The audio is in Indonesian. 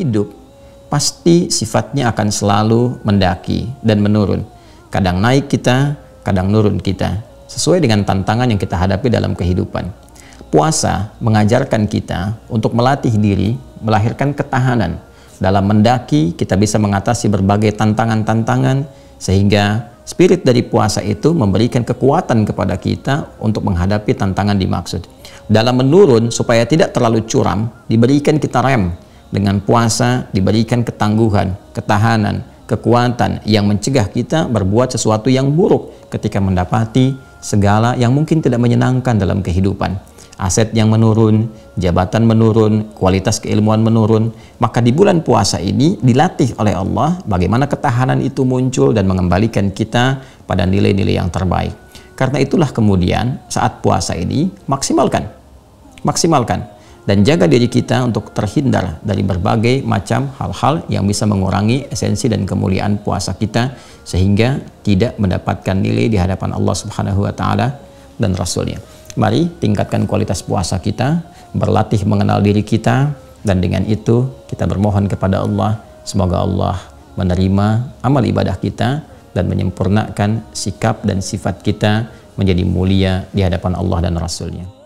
Hidup pasti sifatnya akan selalu mendaki dan menurun. Kadang naik kita, kadang nurun kita. Sesuai dengan tantangan yang kita hadapi dalam kehidupan. Puasa mengajarkan kita untuk melatih diri, melahirkan ketahanan. Dalam mendaki, kita bisa mengatasi berbagai tantangan-tantangan sehingga spirit dari puasa itu memberikan kekuatan kepada kita untuk menghadapi tantangan dimaksud. Dalam menurun supaya tidak terlalu curam, diberikan kita rem dengan puasa diberikan ketangguhan, ketahanan, kekuatan yang mencegah kita berbuat sesuatu yang buruk ketika mendapati segala yang mungkin tidak menyenangkan dalam kehidupan. Aset yang menurun, jabatan menurun, kualitas keilmuan menurun, maka di bulan puasa ini dilatih oleh Allah bagaimana ketahanan itu muncul dan mengembalikan kita pada nilai-nilai yang terbaik. Karena itulah kemudian saat puasa ini maksimalkan. Maksimalkan dan jaga diri kita untuk terhindar dari berbagai macam hal-hal yang bisa mengurangi esensi dan kemuliaan puasa kita sehingga tidak mendapatkan nilai di hadapan Allah Subhanahu wa taala dan rasulnya. Mari tingkatkan kualitas puasa kita, berlatih mengenal diri kita dan dengan itu kita bermohon kepada Allah semoga Allah menerima amal ibadah kita dan menyempurnakan sikap dan sifat kita menjadi mulia di hadapan Allah dan rasulnya.